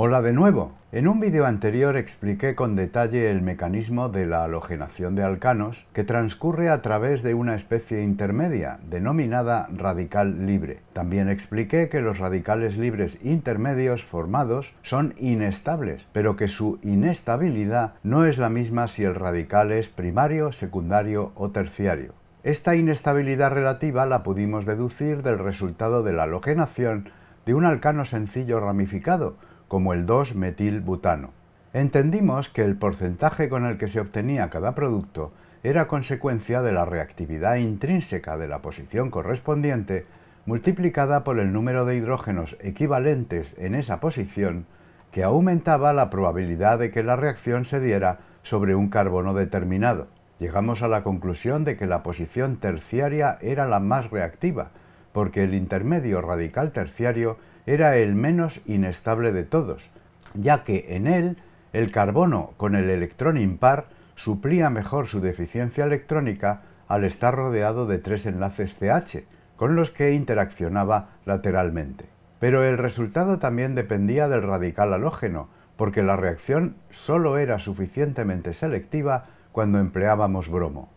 Hola de nuevo. En un vídeo anterior expliqué con detalle el mecanismo de la halogenación de alcanos que transcurre a través de una especie intermedia denominada radical libre. También expliqué que los radicales libres intermedios formados son inestables, pero que su inestabilidad no es la misma si el radical es primario, secundario o terciario. Esta inestabilidad relativa la pudimos deducir del resultado de la halogenación de un alcano sencillo ramificado, como el 2-metilbutano. Entendimos que el porcentaje con el que se obtenía cada producto era consecuencia de la reactividad intrínseca de la posición correspondiente multiplicada por el número de hidrógenos equivalentes en esa posición que aumentaba la probabilidad de que la reacción se diera sobre un carbono determinado. Llegamos a la conclusión de que la posición terciaria era la más reactiva, porque el intermedio radical terciario era el menos inestable de todos, ya que en él el carbono con el electrón impar suplía mejor su deficiencia electrónica al estar rodeado de tres enlaces CH, con los que interaccionaba lateralmente. Pero el resultado también dependía del radical halógeno, porque la reacción solo era suficientemente selectiva cuando empleábamos bromo.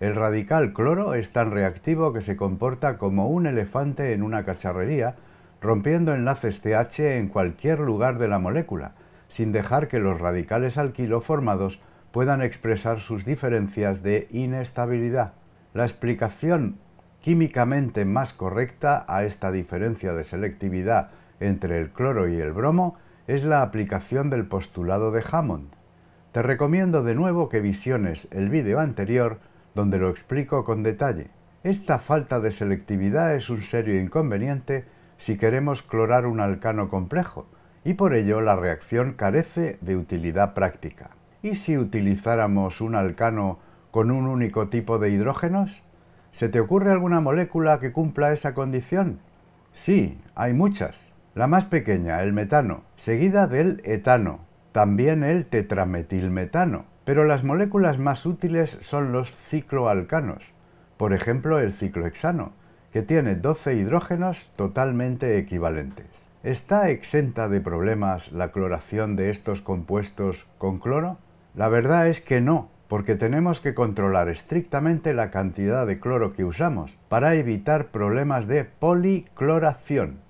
El radical cloro es tan reactivo que se comporta como un elefante en una cacharrería rompiendo enlaces CH en cualquier lugar de la molécula, sin dejar que los radicales alquilo formados puedan expresar sus diferencias de inestabilidad. La explicación químicamente más correcta a esta diferencia de selectividad entre el cloro y el bromo es la aplicación del postulado de Hammond. Te recomiendo de nuevo que visiones el vídeo anterior donde lo explico con detalle. Esta falta de selectividad es un serio inconveniente si queremos clorar un alcano complejo, y por ello la reacción carece de utilidad práctica. ¿Y si utilizáramos un alcano con un único tipo de hidrógenos? ¿Se te ocurre alguna molécula que cumpla esa condición? Sí, hay muchas. La más pequeña, el metano, seguida del etano, también el tetrametilmetano, pero las moléculas más útiles son los cicloalcanos, por ejemplo el ciclohexano, que tiene 12 hidrógenos totalmente equivalentes. ¿Está exenta de problemas la cloración de estos compuestos con cloro? La verdad es que no, porque tenemos que controlar estrictamente la cantidad de cloro que usamos para evitar problemas de policloración.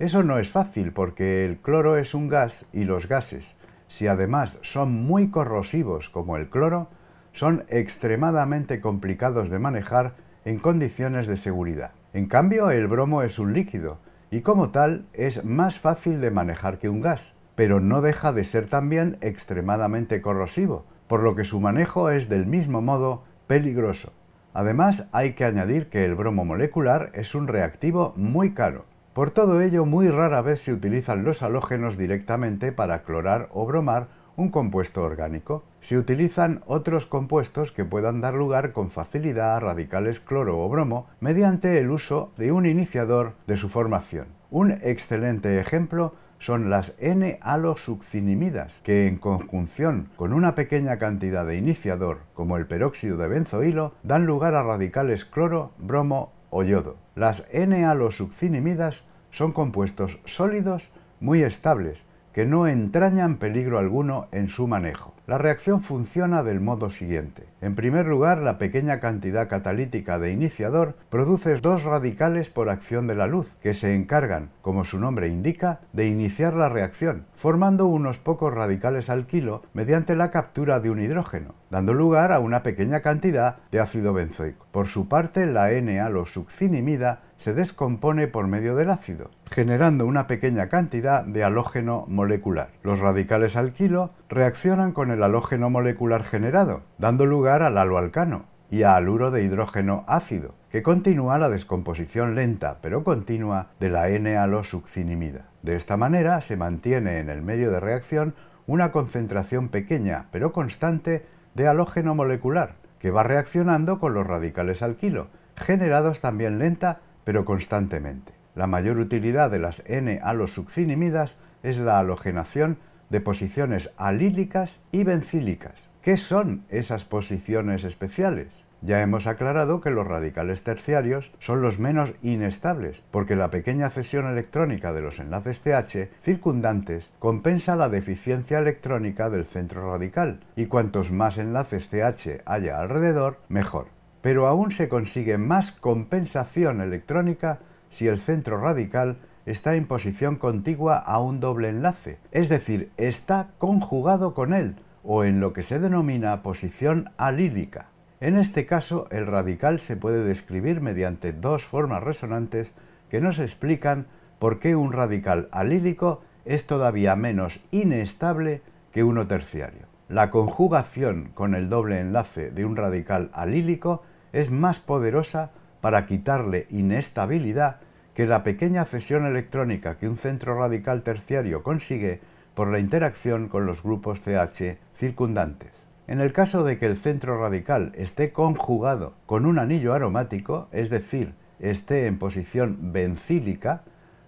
Eso no es fácil porque el cloro es un gas y los gases, si además son muy corrosivos como el cloro, son extremadamente complicados de manejar en condiciones de seguridad. En cambio, el bromo es un líquido y como tal es más fácil de manejar que un gas, pero no deja de ser también extremadamente corrosivo, por lo que su manejo es del mismo modo peligroso. Además, hay que añadir que el bromo molecular es un reactivo muy caro. Por todo ello, muy rara vez se utilizan los halógenos directamente para clorar o bromar un compuesto orgánico se utilizan otros compuestos que puedan dar lugar con facilidad a radicales cloro o bromo mediante el uso de un iniciador de su formación. Un excelente ejemplo son las n alosuccinimidas que en conjunción con una pequeña cantidad de iniciador, como el peróxido de benzoilo, dan lugar a radicales cloro, bromo o yodo. Las n alosuccinimidas son compuestos sólidos muy estables, que no entrañan peligro alguno en su manejo. La reacción funciona del modo siguiente. En primer lugar, la pequeña cantidad catalítica de iniciador produce dos radicales por acción de la luz, que se encargan, como su nombre indica, de iniciar la reacción, formando unos pocos radicales al kilo mediante la captura de un hidrógeno, dando lugar a una pequeña cantidad de ácido benzoico. Por su parte, la N-alosuccinimida se descompone por medio del ácido, generando una pequeña cantidad de halógeno molecular. Los radicales alquilo reaccionan con el el halógeno molecular generado, dando lugar al haloalcano y a haluro de hidrógeno ácido, que continúa la descomposición lenta pero continua de la n alosuccinimida De esta manera se mantiene en el medio de reacción una concentración pequeña pero constante de halógeno molecular, que va reaccionando con los radicales alquilo, generados también lenta pero constantemente. La mayor utilidad de las n alosuccinimidas es la halogenación de posiciones alílicas y bencílicas. ¿Qué son esas posiciones especiales? Ya hemos aclarado que los radicales terciarios son los menos inestables, porque la pequeña cesión electrónica de los enlaces TH circundantes compensa la deficiencia electrónica del centro radical, y cuantos más enlaces TH haya alrededor, mejor. Pero aún se consigue más compensación electrónica si el centro radical está en posición contigua a un doble enlace, es decir, está conjugado con él, o en lo que se denomina posición alílica. En este caso, el radical se puede describir mediante dos formas resonantes que nos explican por qué un radical alílico es todavía menos inestable que uno terciario. La conjugación con el doble enlace de un radical alílico es más poderosa para quitarle inestabilidad que la pequeña cesión electrónica que un centro radical terciario consigue por la interacción con los grupos CH circundantes. En el caso de que el centro radical esté conjugado con un anillo aromático, es decir, esté en posición bencílica,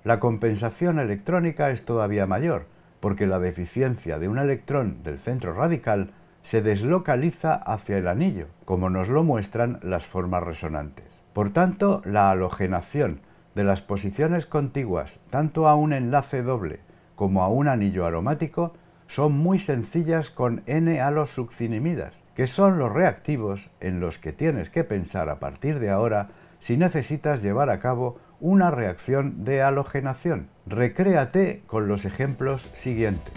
la compensación electrónica es todavía mayor, porque la deficiencia de un electrón del centro radical se deslocaliza hacia el anillo, como nos lo muestran las formas resonantes. Por tanto, la halogenación de las posiciones contiguas tanto a un enlace doble como a un anillo aromático son muy sencillas con N-halosuccinimidas, que son los reactivos en los que tienes que pensar a partir de ahora si necesitas llevar a cabo una reacción de halogenación. Recréate con los ejemplos siguientes.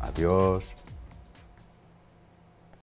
Adiós.